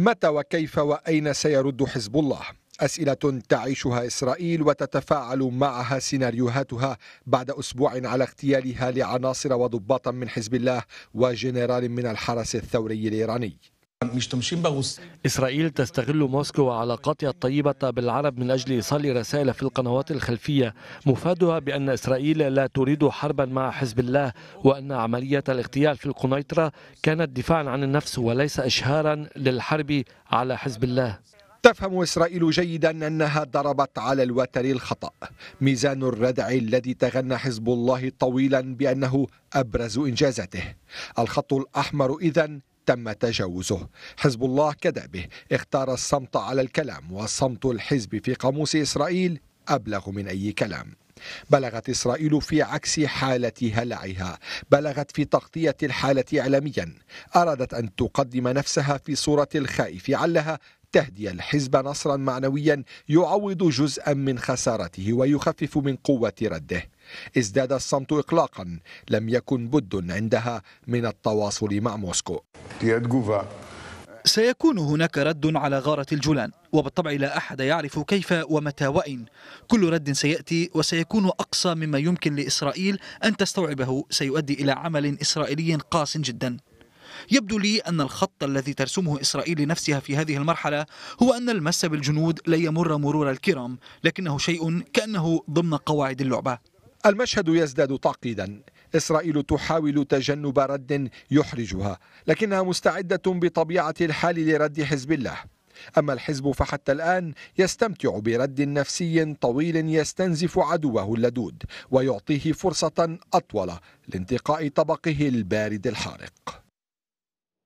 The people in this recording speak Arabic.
متى وكيف وأين سيرد حزب الله؟ أسئلة تعيشها إسرائيل وتتفاعل معها سيناريوهاتها بعد أسبوع على اغتيالها لعناصر وضباط من حزب الله وجنرال من الحرس الثوري الإيراني إسرائيل تستغل موسكو وعلاقاتها الطيبة بالعرب من أجل إيصال رسائل في القنوات الخلفية مفادها بأن إسرائيل لا تريد حربا مع حزب الله وأن عملية الاغتيال في القنيطرة كانت دفاعا عن النفس وليس إشهارا للحرب على حزب الله تفهم إسرائيل جيدا أنها ضربت على الوتر الخطأ ميزان الردع الذي تغنى حزب الله طويلا بأنه أبرز إنجازاته الخط الأحمر إذن تم تجاوزه حزب الله كدأبه اختار الصمت على الكلام وصمت الحزب في قاموس إسرائيل أبلغ من أي كلام بلغت إسرائيل في عكس حالة هلعها بلغت في تغطية الحالة إعلاميا أرادت أن تقدم نفسها في صورة الخائف علها تهدي الحزب نصرا معنويا يعوض جزءا من خسارته ويخفف من قوة رده ازداد الصمت إقلاقا لم يكن بد عندها من التواصل مع موسكو سيكون هناك رد على غارة الجولان وبالطبع لا أحد يعرف كيف ومتى وإن كل رد سيأتي وسيكون أقصى مما يمكن لإسرائيل أن تستوعبه سيؤدي إلى عمل إسرائيلي قاس جدا يبدو لي أن الخط الذي ترسمه إسرائيل لنفسها في هذه المرحلة هو أن المس بالجنود لا يمر مرور الكرام لكنه شيء كأنه ضمن قواعد اللعبة المشهد يزداد تعقيدا إسرائيل تحاول تجنب رد يحرجها لكنها مستعدة بطبيعة الحال لرد حزب الله أما الحزب فحتى الآن يستمتع برد نفسي طويل يستنزف عدوه اللدود ويعطيه فرصة أطول لانتقاء طبقه البارد الحارق